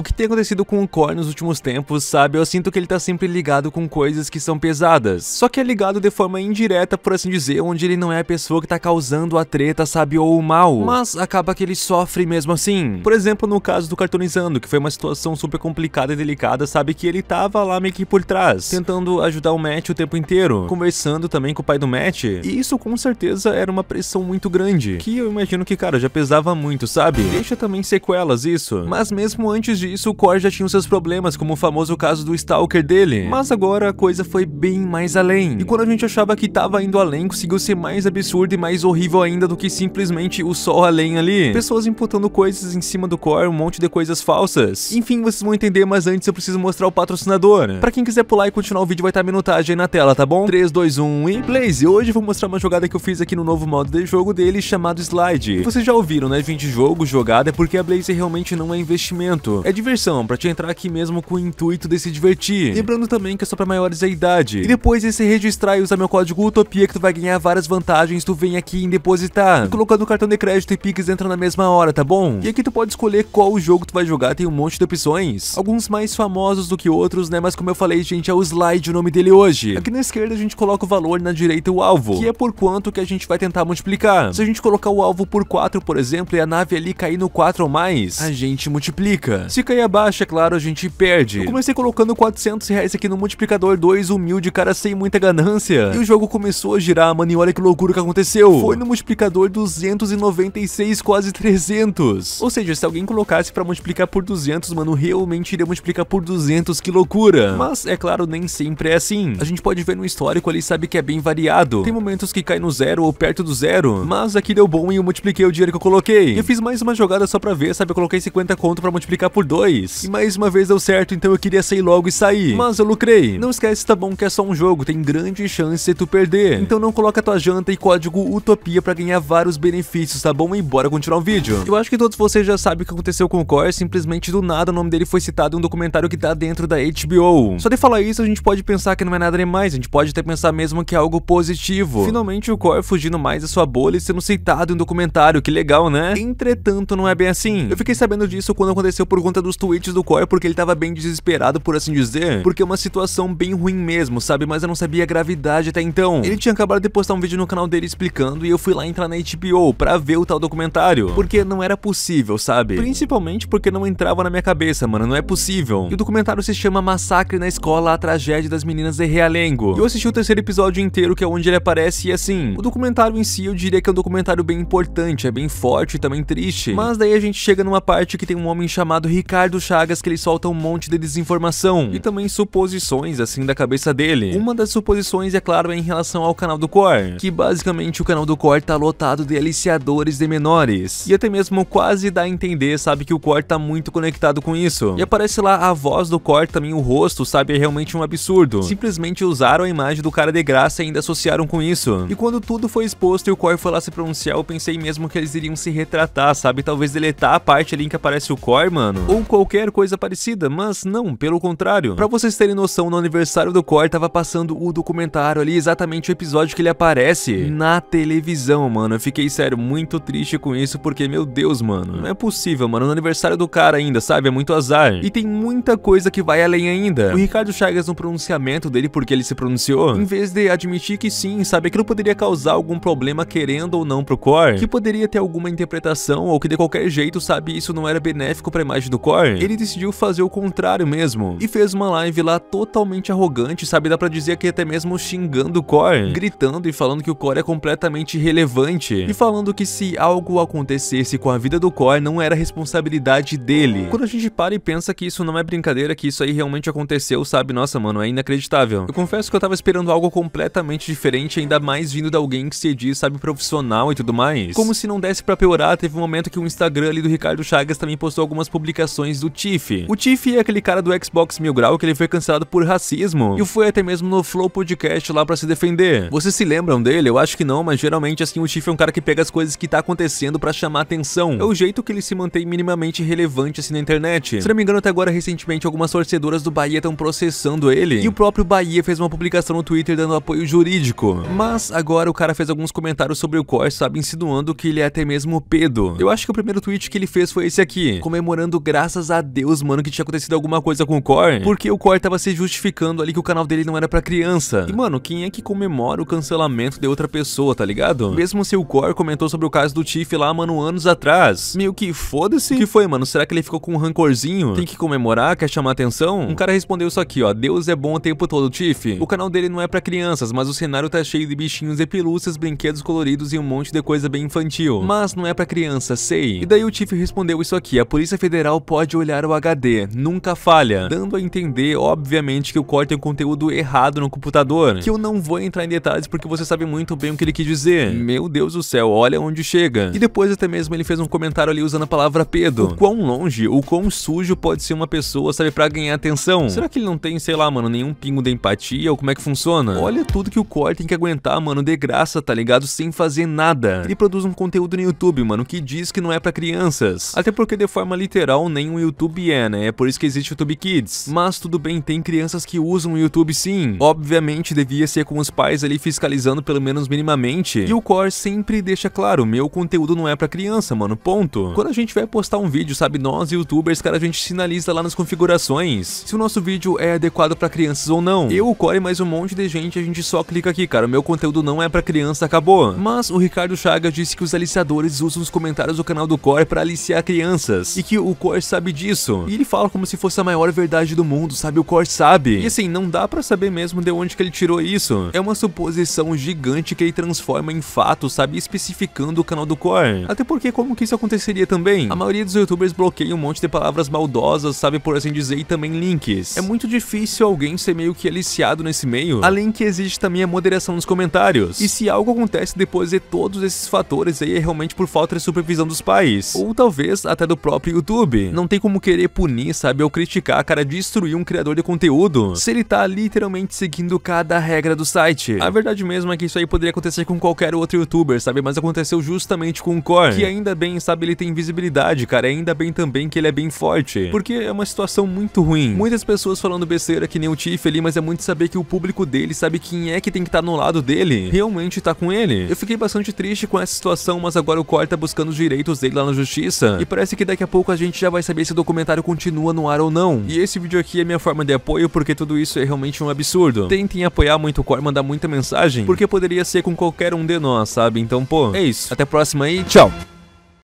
O que tem acontecido com o Core nos últimos tempos, sabe, eu sinto que ele tá sempre ligado com coisas que são pesadas, só que é ligado de forma indireta, por assim dizer, onde ele não é a pessoa que tá causando a treta, sabe, ou o mal, mas acaba que ele sofre mesmo assim. Por exemplo, no caso do Cartonizando, que foi uma situação super complicada e delicada, sabe, que ele tava lá meio que por trás, tentando ajudar o Matt o tempo inteiro, conversando também com o pai do Matt, e isso com certeza era uma pressão muito grande, que eu imagino que, cara, já pesava muito, sabe? Deixa também sequelas isso, mas mesmo antes de isso, o Core já tinha os seus problemas, como o famoso caso do Stalker dele. Mas agora a coisa foi bem mais além. E quando a gente achava que tava indo além, conseguiu ser mais absurdo e mais horrível ainda do que simplesmente o sol além ali. Pessoas imputando coisas em cima do Core, um monte de coisas falsas. Enfim, vocês vão entender, mas antes eu preciso mostrar o patrocinador. Pra quem quiser pular e continuar o vídeo, vai estar tá a minutagem aí na tela, tá bom? 3, 2, 1 e Blaze. Hoje eu vou mostrar uma jogada que eu fiz aqui no novo modo de jogo dele, chamado Slide. Vocês já ouviram, né, gente? Jogo, jogada, é porque a Blaze realmente não é investimento. É de diversão, pra te entrar aqui mesmo com o intuito de se divertir. Lembrando também que é só pra maiores de idade. E depois de se registrar e usar meu código UTOPIA que tu vai ganhar várias vantagens, tu vem aqui em depositar. E colocando o cartão de crédito e Pix entra na mesma hora, tá bom? E aqui tu pode escolher qual jogo tu vai jogar, tem um monte de opções. Alguns mais famosos do que outros, né? Mas como eu falei, gente, é o slide o nome dele hoje. Aqui na esquerda a gente coloca o valor e na direita o alvo, que é por quanto que a gente vai tentar multiplicar. Se a gente colocar o alvo por 4, por exemplo, e a nave ali cair no 4 ou mais, a gente multiplica. Se se cair abaixo, é claro, a gente perde. Eu comecei colocando 400 reais aqui no multiplicador 2, humilde, cara sem muita ganância. E o jogo começou a girar, mano, e olha que loucura que aconteceu. Foi no multiplicador 296, quase 300. Ou seja, se alguém colocasse pra multiplicar por 200, mano, realmente iria multiplicar por 200, que loucura. Mas, é claro, nem sempre é assim. A gente pode ver no histórico ali, sabe que é bem variado. Tem momentos que cai no zero ou perto do zero, mas aqui deu bom e eu multipliquei o dinheiro que eu coloquei. Eu fiz mais uma jogada só pra ver, sabe, eu coloquei 50 conto pra multiplicar por 2. E mais uma vez deu certo, então eu queria sair logo e sair. Mas eu lucrei. Não esquece, tá bom, que é só um jogo, tem grande chance de tu perder. Então não coloca tua janta e código UTOPIA pra ganhar vários benefícios, tá bom? E bora continuar o vídeo. Eu acho que todos vocês já sabem o que aconteceu com o Core, simplesmente do nada o nome dele foi citado em um documentário que tá dentro da HBO. Só de falar isso, a gente pode pensar que não é nada demais, a gente pode até pensar mesmo que é algo positivo. Finalmente o Core fugindo mais da sua bolha e sendo citado em um documentário, que legal, né? Entretanto, não é bem assim. Eu fiquei sabendo disso quando aconteceu por conta conta dos tweets do Coy porque ele tava bem desesperado, por assim dizer, porque é uma situação bem ruim mesmo, sabe? Mas eu não sabia a gravidade até então. Ele tinha acabado de postar um vídeo no canal dele explicando e eu fui lá entrar na HBO pra ver o tal documentário, porque não era possível, sabe? Principalmente porque não entrava na minha cabeça, mano, não é possível. E o documentário se chama Massacre na Escola, a Tragédia das Meninas de Realengo. Eu assisti o terceiro episódio inteiro, que é onde ele aparece e assim, o documentário em si eu diria que é um documentário bem importante, é bem forte e também triste, mas daí a gente chega numa parte que tem um homem chamado Ricardo Ricardo Chagas que ele solta um monte de desinformação e também suposições assim da cabeça dele. Uma das suposições, é claro, é em relação ao canal do Core, que basicamente o canal do Core tá lotado de aliciadores de menores. E até mesmo quase dá a entender, sabe, que o Core tá muito conectado com isso. E aparece lá a voz do Core, também o rosto, sabe, é realmente um absurdo. Simplesmente usaram a imagem do cara de graça e ainda associaram com isso. E quando tudo foi exposto e o Core foi lá se pronunciar, eu pensei mesmo que eles iriam se retratar, sabe, talvez deletar a parte ali em que aparece o Core, mano. Ou ou qualquer coisa parecida, mas não, pelo contrário. Pra vocês terem noção, no aniversário do Core tava passando o documentário ali, exatamente o episódio que ele aparece na televisão, mano. Eu fiquei, sério, muito triste com isso, porque, meu Deus, mano, não é possível, mano, no aniversário do cara ainda, sabe? É muito azar. E tem muita coisa que vai além ainda. O Ricardo Chagas, no pronunciamento dele, porque ele se pronunciou, em vez de admitir que sim, sabe, aquilo poderia causar algum problema querendo ou não pro Core, que poderia ter alguma interpretação ou que de qualquer jeito, sabe, isso não era benéfico pra imagem do Core, ele decidiu fazer o contrário mesmo. E fez uma live lá totalmente arrogante, sabe? Dá pra dizer que até mesmo xingando o Core, gritando e falando que o Core é completamente irrelevante. E falando que se algo acontecesse com a vida do Core, não era responsabilidade dele. Quando a gente para e pensa que isso não é brincadeira, que isso aí realmente aconteceu, sabe? Nossa, mano, é inacreditável. Eu confesso que eu tava esperando algo completamente diferente, ainda mais vindo de alguém que se diz, sabe, profissional e tudo mais. Como se não desse pra piorar, teve um momento que o Instagram ali do Ricardo Chagas também postou algumas publicações do Tiff. O Tiff é aquele cara do Xbox Mil Grau que ele foi cancelado por racismo e foi até mesmo no Flow Podcast lá para se defender. Vocês se lembram dele? Eu acho que não, mas geralmente assim o Tiff é um cara que pega as coisas que tá acontecendo para chamar atenção. É o jeito que ele se mantém minimamente relevante assim na internet. Se não me engano, até agora recentemente algumas torcedoras do Bahia estão processando ele e o próprio Bahia fez uma publicação no Twitter dando apoio jurídico. Mas agora o cara fez alguns comentários sobre o Corte, sabe, insinuando que ele é até mesmo pedo. Eu acho que o primeiro tweet que ele fez foi esse aqui, comemorando graças graças a Deus, mano, que tinha acontecido alguma coisa com o Core. Porque o Core tava se justificando ali que o canal dele não era pra criança. E, mano, quem é que comemora o cancelamento de outra pessoa, tá ligado? Mesmo se o Core comentou sobre o caso do Tiff lá, mano, anos atrás. Meio que foda-se. O que foi, mano? Será que ele ficou com um rancorzinho? Tem que comemorar? Quer chamar atenção? Um cara respondeu isso aqui, ó. Deus é bom o tempo todo, Tiff. O canal dele não é pra crianças, mas o cenário tá cheio de bichinhos e pelúcias, brinquedos coloridos e um monte de coisa bem infantil. Mas não é pra criança, sei. E daí o Tiff respondeu isso aqui. A Polícia Federal pode olhar o HD, nunca falha, dando a entender, obviamente, que o core tem conteúdo errado no computador, que eu não vou entrar em detalhes porque você sabe muito bem o que ele quis dizer. Meu Deus do céu, olha onde chega. E depois até mesmo ele fez um comentário ali usando a palavra pedo. O quão longe, o quão sujo pode ser uma pessoa, sabe, pra ganhar atenção? Será que ele não tem, sei lá, mano, nenhum pingo de empatia ou como é que funciona? Olha tudo que o core tem que aguentar, mano, de graça, tá ligado? Sem fazer nada. Ele produz um conteúdo no YouTube, mano, que diz que não é pra crianças. Até porque de forma literal, nem um YouTube é, né? É por isso que existe YouTube Kids. Mas tudo bem, tem crianças que usam o YouTube sim. Obviamente, devia ser com os pais ali fiscalizando pelo menos minimamente. E o Core sempre deixa claro, meu conteúdo não é pra criança, mano, ponto. Quando a gente vai postar um vídeo, sabe, nós youtubers, cara, a gente sinaliza lá nas configurações. Se o nosso vídeo é adequado pra crianças ou não. Eu, o Core e mais um monte de gente, a gente só clica aqui, cara, meu conteúdo não é pra criança, acabou. Mas o Ricardo Chagas disse que os aliciadores usam os comentários do canal do Core pra aliciar crianças. E que o Core sabe disso. E ele fala como se fosse a maior verdade do mundo, sabe? O Cor sabe. E assim, não dá para saber mesmo de onde que ele tirou isso. É uma suposição gigante que ele transforma em fato, sabe? Especificando o canal do Cor. Até porque como que isso aconteceria também? A maioria dos youtubers bloqueia um monte de palavras maldosas, sabe? Por assim dizer, e também links. É muito difícil alguém ser meio que aliciado nesse meio. Além que existe também a moderação nos comentários. E se algo acontece depois de todos esses fatores aí, é realmente por falta de supervisão dos pais. Ou talvez até do próprio YouTube. Não não tem como querer punir, sabe, ou criticar, cara, destruir um criador de conteúdo, se ele tá literalmente seguindo cada regra do site. A verdade mesmo é que isso aí poderia acontecer com qualquer outro youtuber, sabe, mas aconteceu justamente com o Core, que ainda bem, sabe, ele tem visibilidade, cara, ainda bem também que ele é bem forte, porque é uma situação muito ruim. Muitas pessoas falando besteira que nem o Tiff ali, mas é muito saber que o público dele sabe quem é que tem que estar tá no lado dele, realmente tá com ele. Eu fiquei bastante triste com essa situação, mas agora o Core tá buscando os direitos dele lá na justiça, e parece que daqui a pouco a gente já vai saber saber se o documentário continua no ar ou não. E esse vídeo aqui é minha forma de apoio porque tudo isso é realmente um absurdo. Tentem apoiar muito o Core, mandar muita mensagem, porque poderia ser com qualquer um de nós, sabe? Então, pô, é isso. Até a próxima e tchau!